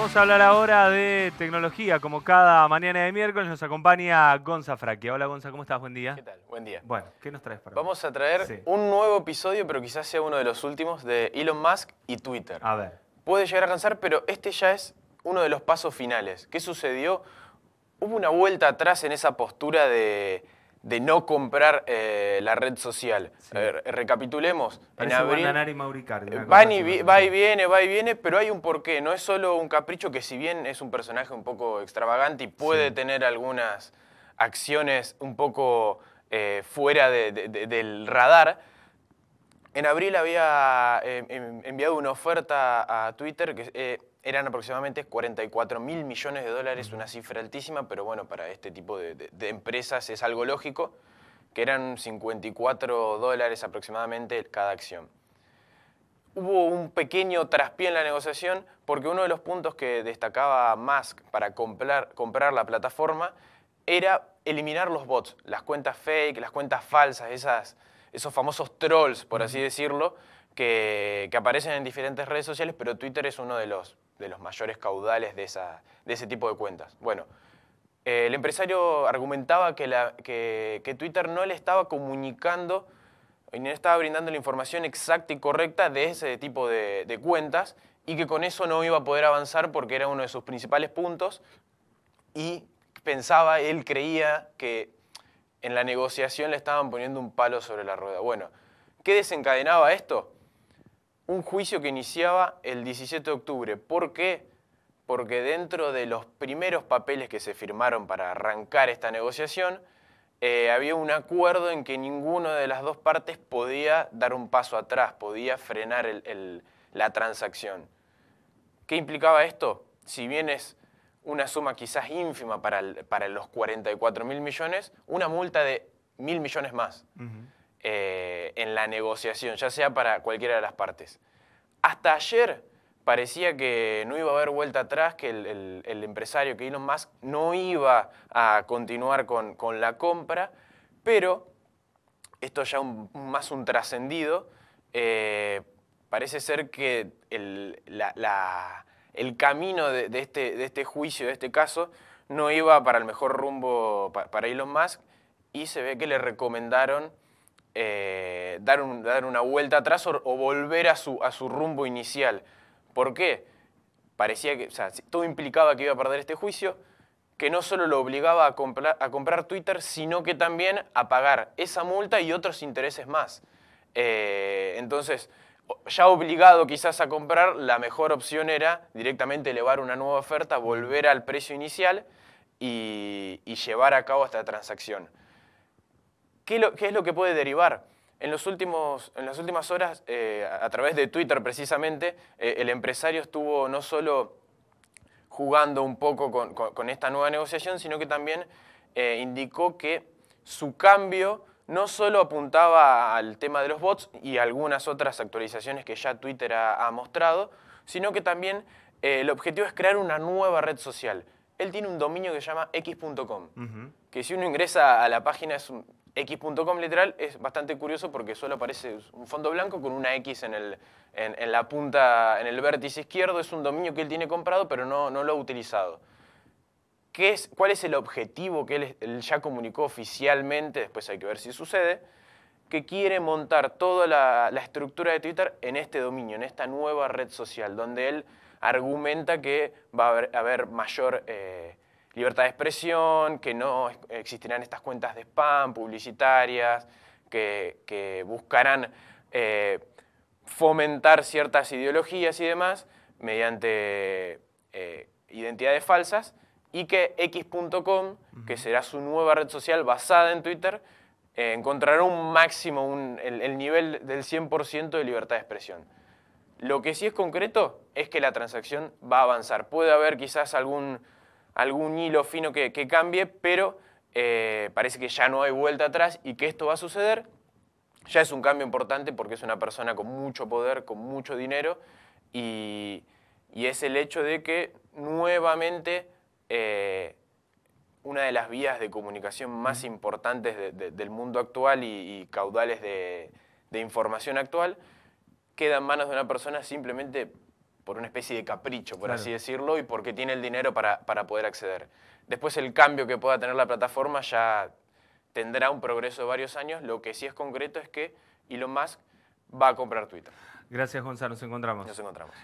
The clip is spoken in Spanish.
Vamos a hablar ahora de tecnología. Como cada mañana de miércoles nos acompaña Gonza Fraque. Hola Gonza, ¿cómo estás? Buen día. ¿Qué tal? Buen día. Bueno, ¿qué nos traes para Vamos a traer un nuevo episodio, pero quizás sea uno de los últimos, de Elon Musk y Twitter. A ver. Puede llegar a cansar, pero este ya es uno de los pasos finales. ¿Qué sucedió? Hubo una vuelta atrás en esa postura de de no comprar eh, la red social. Ver, recapitulemos. en abril, Van y va y viene, va y viene, pero hay un porqué. No es solo un capricho que si bien es un personaje un poco extravagante y puede tener algunas acciones un poco eh, fuera del radar, en abril había eh, enviado una oferta a Twitter que eran aproximadamente 44 mil millones de dólares, una cifra altísima, pero bueno, para este tipo de, empresas es algo lógico, que eran 54 dólares aproximadamente cada acción. Hubo un pequeño traspié en la negociación porque uno de los puntos que destacaba Musk para comprar, comprar la plataforma era eliminar los bots, las cuentas fake, las cuentas falsas, esas, esos famosos trolls, por así decirlo, que, aparecen en diferentes redes sociales, pero Twitter es uno de los de los mayores caudales de, ese tipo de cuentas. Bueno, eh, el empresario argumentaba que, la, que, Twitter no le estaba comunicando y no estaba brindando la información exacta y correcta de ese tipo de, de cuentas y que con eso no iba a poder avanzar porque era uno de sus principales puntos y pensaba, él creía que en la negociación le estaban poniendo un palo sobre la rueda. Bueno, ¿qué desencadenaba esto? un juicio que iniciaba el 17 de octubre. ¿Por qué? Porque dentro de los primeros papeles que se firmaron para arrancar esta negociación, eh, había un acuerdo en que ninguna de las dos partes podía dar un paso atrás, podía frenar la transacción. ¿Qué implicaba esto? Si bien es una suma quizás ínfima para, los 44 mil millones, una multa de mil millones más. Eh, en la negociación, ya sea para cualquiera de las partes. Hasta ayer parecía que no iba a haber vuelta atrás, que el, empresario, que Elon Musk, no iba a continuar con, la compra, pero esto ya más un trascendido, eh, parece ser que el, camino este, de, este, juicio, de este caso, no iba para el mejor rumbo para Elon Musk y se ve que le recomendaron eh, dar, una vuelta atrás o, volver a su, rumbo inicial. ¿Por qué? Parecía que, todo implicaba que iba a perder este juicio, que no solo lo obligaba a, comprar Twitter, sino que también a pagar esa multa y otros intereses más. Eh, entonces, ya obligado quizás a comprar, la mejor opción era directamente elevar una nueva oferta, volver al precio inicial y llevar a cabo esta transacción. ¿Qué, es lo que puede derivar? En, las últimas horas, eh, a través de Twitter precisamente, eh, el empresario estuvo no solo jugando un poco con, esta nueva negociación, sino que también eh, indicó que su cambio no solo apuntaba al tema de los bots y algunas otras actualizaciones que ya Twitter ha mostrado, sino que también el objetivo es crear una nueva red social él tiene un dominio que se llama x.com, que si uno ingresa a la página es x.com literal, es bastante curioso porque solo aparece un fondo blanco con una x en, la punta, en el vértice izquierdo, es un dominio que él tiene comprado pero no, no lo ha utilizado. ¿Qué es, ¿Cuál es el objetivo que él, ya comunicó oficialmente? Después hay que ver si sucede que quiere montar toda la, estructura de Twitter en este dominio, en esta nueva red social, donde él argumenta que va a haber, mayor eh, libertad de expresión, que no existirán estas cuentas de spam publicitarias, que, buscarán eh, fomentar ciertas ideologías y demás mediante eh, identidades falsas y que x.com, que será su nueva red social basada en Twitter, encontrará un máximo, el, nivel del 100% de libertad de expresión. Lo que sí es concreto es que la transacción va a avanzar. Puede haber quizás algún, hilo fino que, cambie, pero eh, parece que ya no hay vuelta atrás y que esto va a suceder. Ya es un cambio importante porque es una persona con mucho poder, con mucho dinero y, es el hecho de que nuevamente eh, una de las vías de comunicación más importantes del mundo actual y, caudales de información actual queda en manos de una persona simplemente por una especie de capricho, por así decirlo, y porque tiene el dinero para, para poder acceder. Después el cambio que pueda tener la plataforma ya tendrá un progreso de varios años. Lo que sí es concreto es que Elon Musk va a comprar Twitter. Gracias, Gonzalo. Nos encontramos. Nos encontramos.